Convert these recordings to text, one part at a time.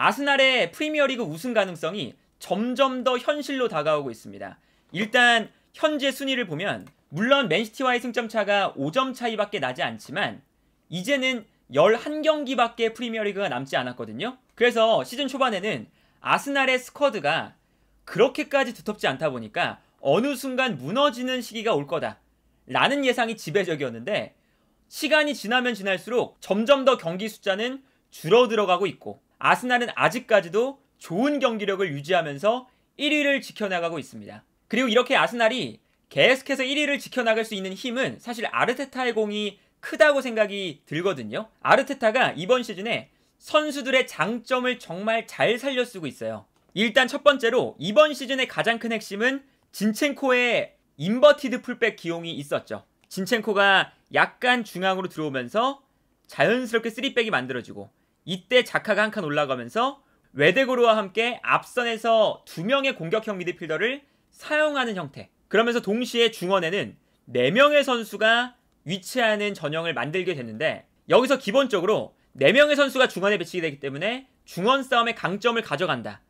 아스날의 프리미어리그 우승 가능성이 점점 더 현실로 다가오고 있습니다. 일단 현재 순위를 보면 물론 맨시티와의 승점 차가 5점 차이밖에 나지 않지만 이제는 11경기밖에 프리미어리그가 남지 않았거든요. 그래서 시즌 초반에는 아스날의 스쿼드가 그렇게까지 두텁지 않다 보니까 어느 순간 무너지는 시기가 올 거다. 라는 예상이 지배적이었는데 시간이 지나면 지날수록 점점 더 경기 숫자는 줄어들어가고 있고 아스날은 아직까지도 좋은 경기력을 유지하면서 1위를 지켜나가고 있습니다. 그리고 이렇게 아스날이 계속해서 1위를 지켜나갈 수 있는 힘은 사실 아르테타의 공이 크다고 생각이 들거든요. 아르테타가 이번 시즌에 선수들의 장점을 정말 잘 살려 쓰고 있어요. 일단 첫 번째로 이번 시즌의 가장 큰 핵심은 진첸코의 인버티드 풀백 기용이 있었죠. 진첸코가 약간 중앙으로 들어오면서 자연스럽게 3백이 만들어지고 이때 자카가 한 칸 올라가면서 외대고르와 함께 앞선에서 두 명의 공격형 미드필더를 사용하는 형태. 그러면서 동시에 중원에는 네 명의 선수가 위치하는 전형을 만들게 됐는데 여기서 기본적으로 네 명의 선수가 중원에 배치가 되기 때문에 중원 싸움의 강점을 가져간다.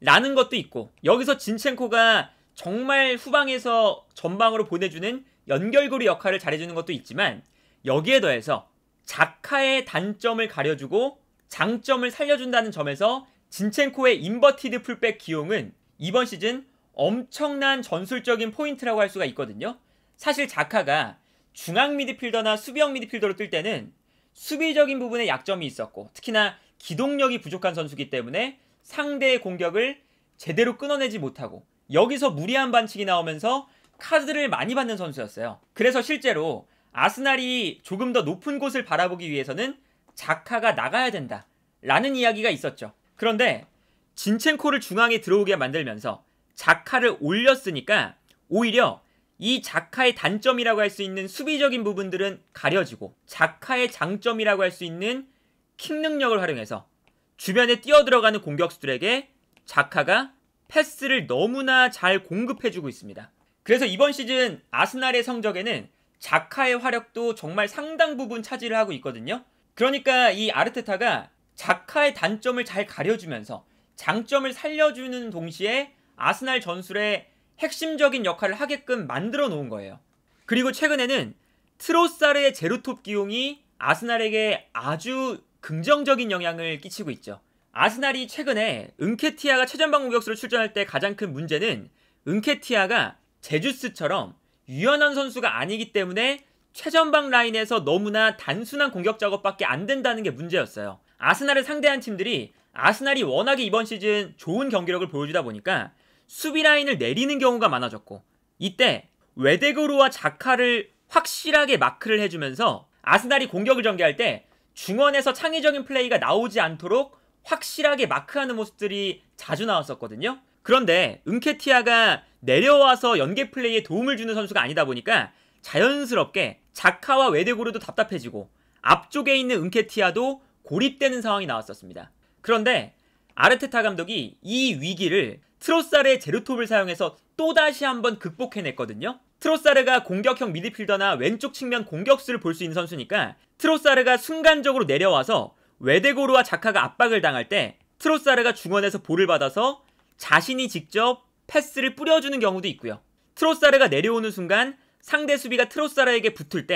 라는 것도 있고 여기서 진첸코가 정말 후방에서 전방으로 보내주는 연결고리 역할을 잘해주는 것도 있지만 여기에 더해서 자카의 단점을 가려주고 장점을 살려준다는 점에서 진첸코의 인버티드 풀백 기용은 이번 시즌 엄청난 전술적인 포인트라고 할 수가 있거든요. 사실 자카가 중앙 미드필더나 수비형 미드필더로 뛸 때는 수비적인 부분에 약점이 있었고 특히나 기동력이 부족한 선수기 때문에 상대의 공격을 제대로 끊어내지 못하고 여기서 무리한 반칙이 나오면서 카드를 많이 받는 선수였어요. 그래서 실제로 아스날이 조금 더 높은 곳을 바라보기 위해서는 자카가 나가야 된다. 라는 이야기가 있었죠. 그런데 진첸코를 중앙에 들어오게 만들면서 자카를 올렸으니까 오히려 이 자카의 단점이라고 할 수 있는 수비적인 부분들은 가려지고 자카의 장점이라고 할 수 있는 킥 능력을 활용해서 주변에 뛰어들어가는 공격수들에게 자카가 패스를 너무나 잘 공급해주고 있습니다. 그래서 이번 시즌 아스날의 성적에는 자카의 화력도 정말 상당 부분 차지를 하고 있거든요. 그러니까 이 아르테타가 자카의 단점을 잘 가려주면서 장점을 살려주는 동시에 아스날 전술의 핵심적인 역할을 하게끔 만들어 놓은 거예요. 그리고 최근에는 트로사르의 제로톱 기용이 아스날에게 아주 긍정적인 영향을 끼치고 있죠. 아스날이 최근에 은케티아가 최전방 공격수로 출전할 때 가장 큰 문제는 은케티아가 제주스처럼 유연한 선수가 아니기 때문에 최전방 라인에서 너무나 단순한 공격 작업밖에 안 된다는 게 문제였어요. 아스날을 상대한 팀들이 아스날이 워낙에 이번 시즌 좋은 경기력을 보여주다 보니까 수비 라인을 내리는 경우가 많아졌고 이때 외대그로와 자카를 확실하게 마크를 해주면서 아스날이 공격을 전개할 때 중원에서 창의적인 플레이가 나오지 않도록 확실하게 마크하는 모습들이 자주 나왔었거든요. 그런데 은케티아가 내려와서 연계 플레이에 도움을 주는 선수가 아니다 보니까 자연스럽게 자카와 외대고르도 답답해지고 앞쪽에 있는 은케티아도 고립되는 상황이 나왔었습니다. 그런데 아르테타 감독이 이 위기를 트로사르의 제르톱을 사용해서 또다시 한번 극복해냈거든요. 트로사르가 공격형 미드필더나 왼쪽 측면 공격수를 볼 수 있는 선수니까 트로사르가 순간적으로 내려와서 외대고르와 자카가 압박을 당할 때 트로사르가 중원에서 볼을 받아서 자신이 직접 패스를 뿌려주는 경우도 있고요. 트로사르가 내려오는 순간 상대 수비가 트로사라에게 붙을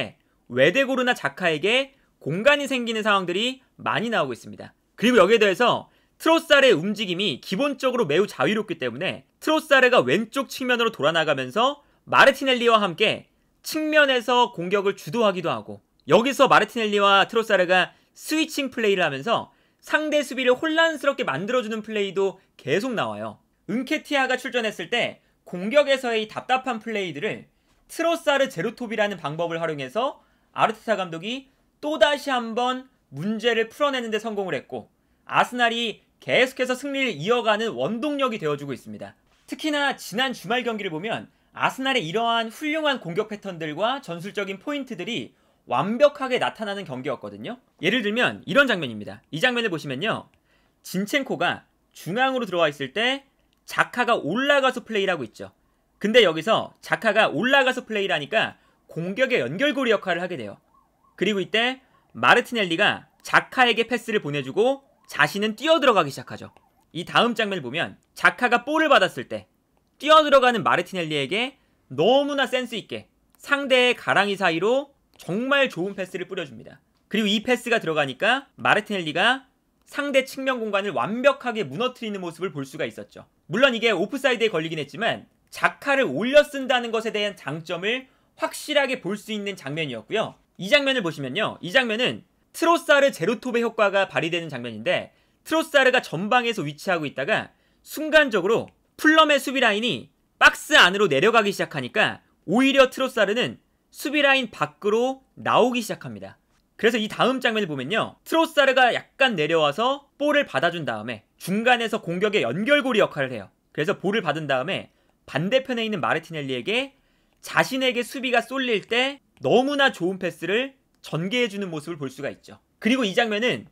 때외대고르나 자카에게 공간이 생기는 상황들이 많이 나오고 있습니다. 그리고 여기에 대해서트로르의 움직임이 기본적으로 매우 자유롭기 때문에 트로사르가 왼쪽 측면으로 돌아나가면서 마르티넬리와 함께 측면에서 공격을 주도하기도 하고 여기서 마르티넬리와 트로사르가 스위칭 플레이를 하면서 상대 수비를 혼란스럽게 만들어주는 플레이도 계속 나와요. 은케티아가 출전했을 때 공격에서의 답답한 플레이들을 트로사르 제로톱이라는 방법을 활용해서 아르테타 감독이 또다시 한번 문제를 풀어내는데 성공을 했고 아스날이 계속해서 승리를 이어가는 원동력이 되어주고 있습니다. 특히나 지난 주말 경기를 보면 아스날의 이러한 훌륭한 공격 패턴들과 전술적인 포인트들이 완벽하게 나타나는 경기였거든요. 예를 들면 이런 장면입니다. 이 장면을 보시면요. 진첸코가 중앙으로 들어와 있을 때 자카가 올라가서 플레이를 하고 있죠. 근데 여기서 자카가 올라가서 플레이를 하니까 공격의 연결고리 역할을 하게 돼요. 그리고 이때 마르티넬리가 자카에게 패스를 보내주고 자신은 뛰어들어가기 시작하죠. 이 다음 장면을 보면 자카가 볼을 받았을 때 뛰어들어가는 마르티넬리에게 너무나 센스 있게 상대의 가랑이 사이로 정말 좋은 패스를 뿌려줍니다. 그리고 이 패스가 들어가니까 마르티넬리가 상대 측면 공간을 완벽하게 무너뜨리는 모습을 볼 수가 있었죠. 물론 이게 오프사이드에 걸리긴 했지만 자카를 올려 쓴다는 것에 대한 장점을 확실하게 볼 수 있는 장면이었고요. 이 장면을 보시면요. 이 장면은 트로사르 제로톱의 효과가 발휘되는 장면인데 트로사르가 전방에서 위치하고 있다가 순간적으로 플럼의 수비 라인이 박스 안으로 내려가기 시작하니까 오히려 트로사르는 수비 라인 밖으로 나오기 시작합니다. 그래서 이 다음 장면을 보면요. 트로사르가 약간 내려와서 볼을 받아준 다음에 중간에서 공격의 연결고리 역할을 해요. 그래서 볼을 받은 다음에 반대편에 있는 마르티넬리에게 자신에게 수비가 쏠릴 때 너무나 좋은 패스를 전개해주는 모습을 볼 수가 있죠. 그리고 이 장면은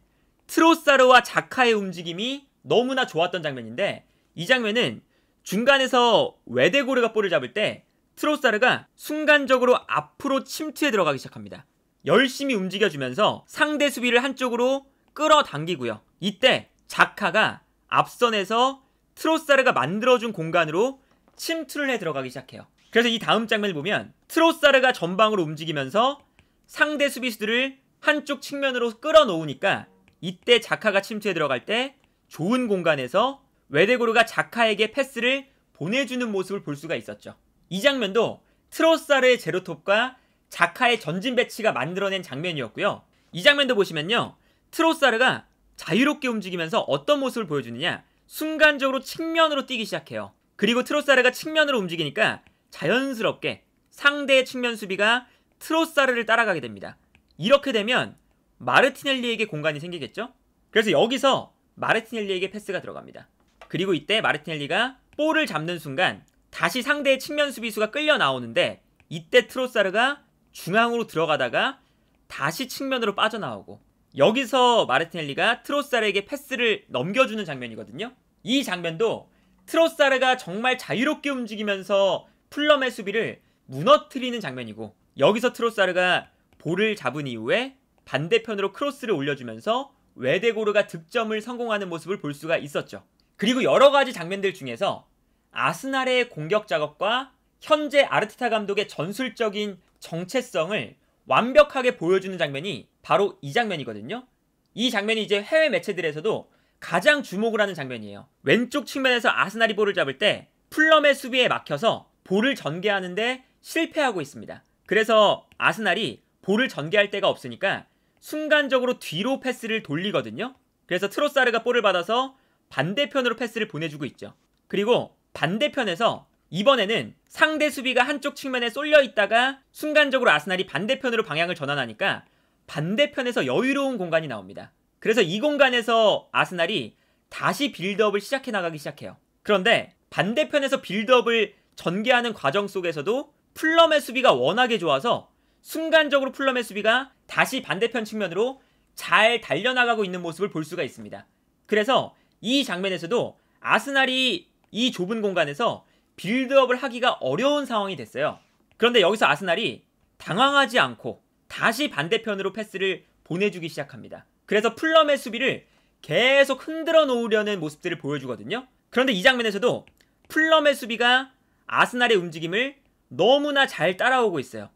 트로사르와 자카의 움직임이 너무나 좋았던 장면인데 이 장면은 중간에서 외대고르가 볼을 잡을 때 트로사르가 순간적으로 앞으로 침투에 들어가기 시작합니다. 열심히 움직여주면서 상대 수비를 한쪽으로 끌어당기고요. 이때 자카가 앞선에서 트로사르가 만들어준 공간으로 침투를 해 들어가기 시작해요. 그래서 이 다음 장면을 보면 트로사르가 전방으로 움직이면서 상대 수비수들을 한쪽 측면으로 끌어놓으니까 이때 자카가 침투해 들어갈 때 좋은 공간에서 외데고르가 자카에게 패스를 보내주는 모습을 볼 수가 있었죠. 이 장면도 트로사르의 제로톱과 자카의 전진 배치가 만들어낸 장면이었고요. 이 장면도 보시면요. 트로사르가 자유롭게 움직이면서 어떤 모습을 보여주느냐 순간적으로 측면으로 뛰기 시작해요. 그리고 트로사르가 측면으로 움직이니까 자연스럽게 상대의 측면 수비가 트로사르를 따라가게 됩니다. 이렇게 되면 마르티넬리에게 공간이 생기겠죠? 그래서 여기서 마르티넬리에게 패스가 들어갑니다. 그리고 이때 마르티넬리가 볼을 잡는 순간 다시 상대의 측면 수비수가 끌려 나오는데 이때 트로사르가 중앙으로 들어가다가 다시 측면으로 빠져나오고 여기서 마르티넬리가 트로사르에게 패스를 넘겨주는 장면이거든요. 이 장면도 트로사르가 정말 자유롭게 움직이면서 플럼의 수비를 무너뜨리는 장면이고 여기서 트로사르가 볼을 잡은 이후에 반대편으로 크로스를 올려주면서 외대고르가 득점을 성공하는 모습을 볼 수가 있었죠. 그리고 여러 가지 장면들 중에서 아스날의 공격 작업과 현재 아르테타 감독의 전술적인 정체성을 완벽하게 보여주는 장면이 바로 이 장면이거든요. 이 장면이 이제 해외 매체들에서도 가장 주목을 하는 장면이에요. 왼쪽 측면에서 아스날이 볼을 잡을 때풀럼의 수비에 막혀서 볼을 전개하는데 실패하고 있습니다. 그래서 아스날이 볼을 전개할 때가 없으니까 순간적으로 뒤로 패스를 돌리거든요. 그래서 트로사르가 볼을 받아서 반대편으로 패스를 보내주고 있죠. 그리고 반대편에서 이번에는 상대 수비가 한쪽 측면에 쏠려 있다가 순간적으로 아스날이 반대편으로 방향을 전환하니까 반대편에서 여유로운 공간이 나옵니다. 그래서 이 공간에서 아스날이 다시 빌드업을 시작해 나가기 시작해요. 그런데 반대편에서 빌드업을 전개하는 과정 속에서도 플럼의 수비가 워낙에 좋아서 순간적으로 플럼의 수비가 다시 반대편 측면으로 잘 달려나가고 있는 모습을 볼 수가 있습니다. 그래서 이 장면에서도 아스날이 이 좁은 공간에서 빌드업을 하기가 어려운 상황이 됐어요. 그런데 여기서 아스날이 당황하지 않고 다시 반대편으로 패스를 보내주기 시작합니다. 그래서 플럼의 수비를 계속 흔들어 놓으려는 모습들을 보여주거든요. 그런데 이 장면에서도 플럼의 수비가 아스날의 움직임을 너무나 잘 따라오고 있어요.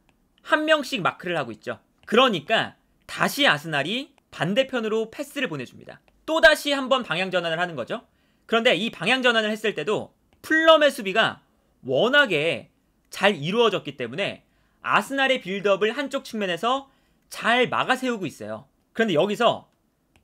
한 명씩 마크를 하고 있죠. 그러니까 다시 아스날이 반대편으로 패스를 보내줍니다. 또다시 한번 방향 전환을 하는 거죠. 그런데 이 방향 전환을 했을 때도 플럼의 수비가 워낙에 잘 이루어졌기 때문에 아스날의 빌드업을 한쪽 측면에서 잘 막아세우고 있어요. 그런데 여기서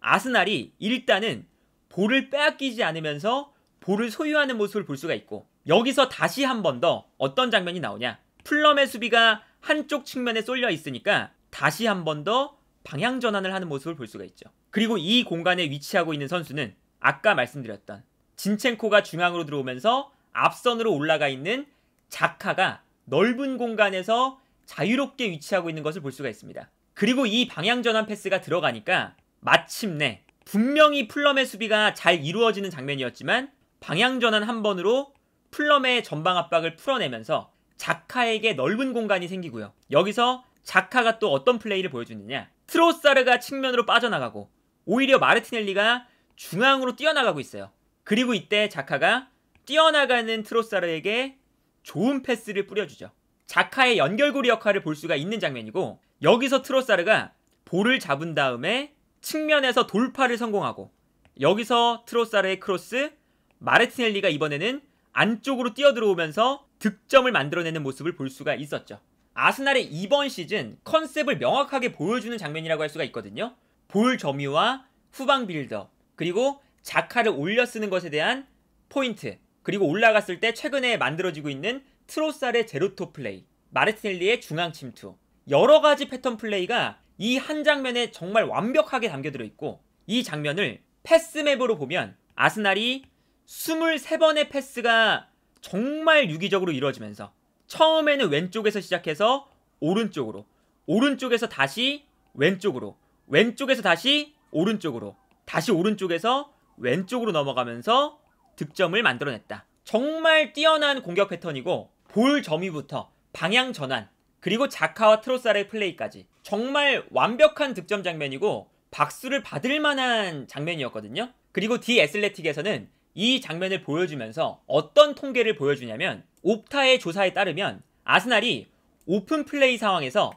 아스날이 일단은 볼을 빼앗기지 않으면서 볼을 소유하는 모습을 볼 수가 있고 여기서 다시 한 번 더 어떤 장면이 나오냐 플럼의 수비가 한쪽 측면에 쏠려 있으니까 다시 한 번 더 방향 전환을 하는 모습을 볼 수가 있죠. 그리고 이 공간에 위치하고 있는 선수는 아까 말씀드렸던 진첸코가 중앙으로 들어오면서 앞선으로 올라가 있는 자카가 넓은 공간에서 자유롭게 위치하고 있는 것을 볼 수가 있습니다. 그리고 이 방향 전환 패스가 들어가니까 마침내 분명히 플럼의 수비가 잘 이루어지는 장면이었지만 방향 전환 한 번으로 플럼의 전방 압박을 풀어내면서 자카에게 넓은 공간이 생기고요. 여기서 자카가 또 어떤 플레이를 보여주느냐. 트로사르가 측면으로 빠져나가고 오히려 마르티넬리가 중앙으로 뛰어나가고 있어요. 그리고 이때 자카가 뛰어나가는 트로사르에게 좋은 패스를 뿌려주죠. 자카의 연결고리 역할을 볼 수가 있는 장면이고 여기서 트로사르가 볼을 잡은 다음에 측면에서 돌파를 성공하고 여기서 트로사르의 크로스 마르티넬리가 이번에는 안쪽으로 뛰어들어오면서 득점을 만들어내는 모습을 볼 수가 있었죠. 아스날의 이번 시즌 컨셉을 명확하게 보여주는 장면이라고 할 수가 있거든요. 볼 점유와 후방 빌더 그리고 자카를 올려 쓰는 것에 대한 포인트 그리고 올라갔을 때 최근에 만들어지고 있는 트로르의 제로토 플레이 마르티넬리의 중앙 침투 여러 가지 패턴 플레이가 이 한 장면에 정말 완벽하게 담겨들어 있고 이 장면을 패스맵으로 보면 아스날이 23번의 패스가 정말 유기적으로 이루어지면서 처음에는 왼쪽에서 시작해서 오른쪽으로 오른쪽에서 다시 왼쪽으로 왼쪽에서 다시 오른쪽으로 다시 오른쪽에서 왼쪽으로 넘어가면서 득점을 만들어냈다. 정말 뛰어난 공격 패턴이고 볼 점유부터 방향 전환 그리고 자카와 트로르의 플레이까지 정말 완벽한 득점 장면이고 박수를 받을 만한 장면이었거든요. 그리고 디에슬레틱에서는이 장면을 보여주면서 어떤 통계를 보여주냐면 옵타의 조사에 따르면 아스날이 오픈 플레이 상황에서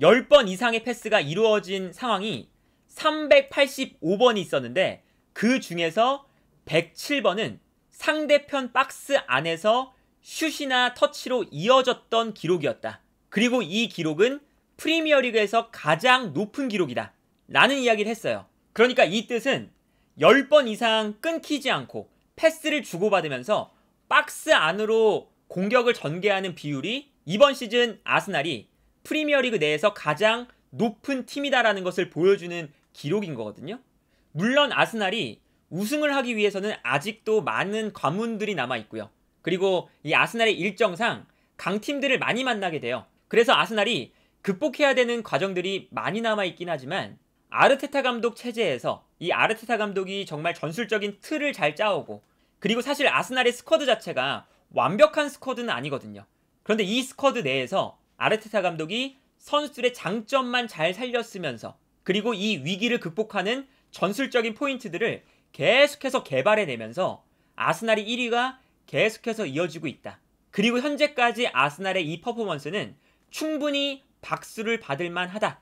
10번 이상의 패스가 이루어진 상황이 385번이 있었는데 그 중에서 107번은 상대편 박스 안에서 슛이나 터치로 이어졌던 기록이었다. 그리고 이 기록은 프리미어리그에서 가장 높은 기록이다. 라는 이야기를 했어요. 그러니까 이 뜻은 10번 이상 끊기지 않고 패스를 주고받으면서 박스 안으로 공격을 전개하는 비율이 이번 시즌 아스날이 프리미어리그 내에서 가장 높은 팀이다라는 것을 보여주는 기록인 거거든요. 물론 아스날이 우승을 하기 위해서는 아직도 많은 관문들이 남아 있고요. 그리고 이 아스날의 일정상 강팀들을 많이 만나게 돼요. 그래서 아스날이 극복해야 되는 과정들이 많이 남아있긴 하지만 아르테타 감독 체제에서 이 아르테타 감독이 정말 전술적인 틀을 잘 짜오고 그리고 사실 아스날의 스쿼드 자체가 완벽한 스쿼드는 아니거든요. 그런데 이 스쿼드 내에서 아르테타 감독이 선수들의 장점만 잘 살렸으면서 그리고 이 위기를 극복하는 전술적인 포인트들을 계속해서 개발해내면서 아스날이 1위가 계속해서 이어지고 있다. 그리고 현재까지 아스날의 이 퍼포먼스는 충분히 박수를 받을 만하다.